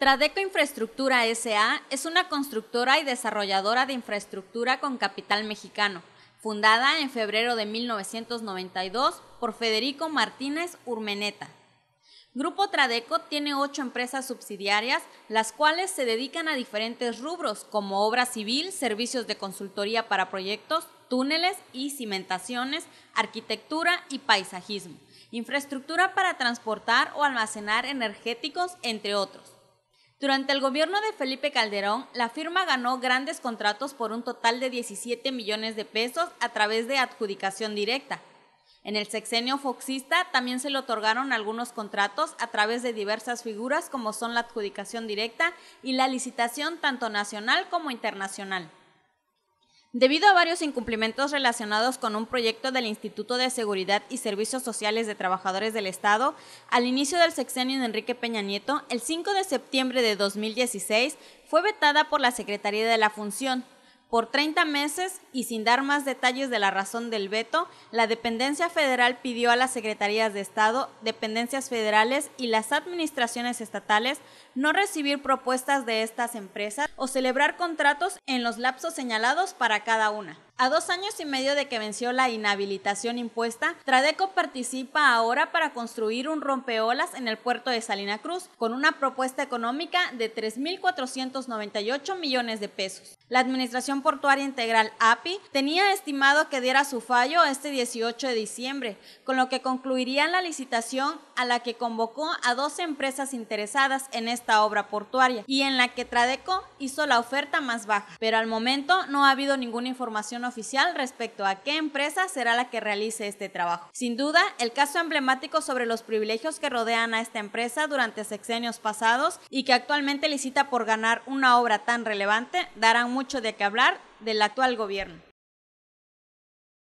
Tradeco Infraestructura SA es una constructora y desarrolladora de infraestructura con capital mexicano, fundada en febrero de 1992 por Federico Martínez Urmeneta. Grupo Tradeco tiene ocho empresas subsidiarias, las cuales se dedican a diferentes rubros como obra civil, servicios de consultoría para proyectos, túneles y cimentaciones, arquitectura y paisajismo, infraestructura para transportar o almacenar energéticos, entre otros. Durante el gobierno de Felipe Calderón, la firma ganó grandes contratos por un total de 17 millones de pesos a través de adjudicación directa. En el sexenio foxista también se le otorgaron algunos contratos a través de diversas figuras como son la adjudicación directa y la licitación tanto nacional como internacional. Debido a varios incumplimientos relacionados con un proyecto del Instituto de Seguridad y Servicios Sociales de Trabajadores del Estado, al inicio del sexenio de Enrique Peña Nieto, el 5 de septiembre de 2016, fue vetada por la Secretaría de la Función, por 30 meses y sin dar más detalles de la razón del veto, la dependencia federal pidió a las secretarías de Estado, dependencias federales y las administraciones estatales no recibir propuestas de estas empresas o celebrar contratos en los lapsos señalados para cada una. A dos años y medio de que venció la inhabilitación impuesta, Tradeco participa ahora para construir un rompeolas en el puerto de Salina Cruz con una propuesta económica de 3.498 millones de pesos. La Administración Portuaria Integral API tenía estimado que diera su fallo este 18 de diciembre, con lo que concluiría la licitación a la que convocó a 12 empresas interesadas en esta obra portuaria y en la que Tradeco hizo la oferta más baja. Pero al momento no ha habido ninguna información oficial respecto a qué empresa será la que realice este trabajo. Sin duda, el caso emblemático sobre los privilegios que rodean a esta empresa durante sexenios pasados y que actualmente licita por ganar una obra tan relevante darán mucho de qué hablar del actual gobierno.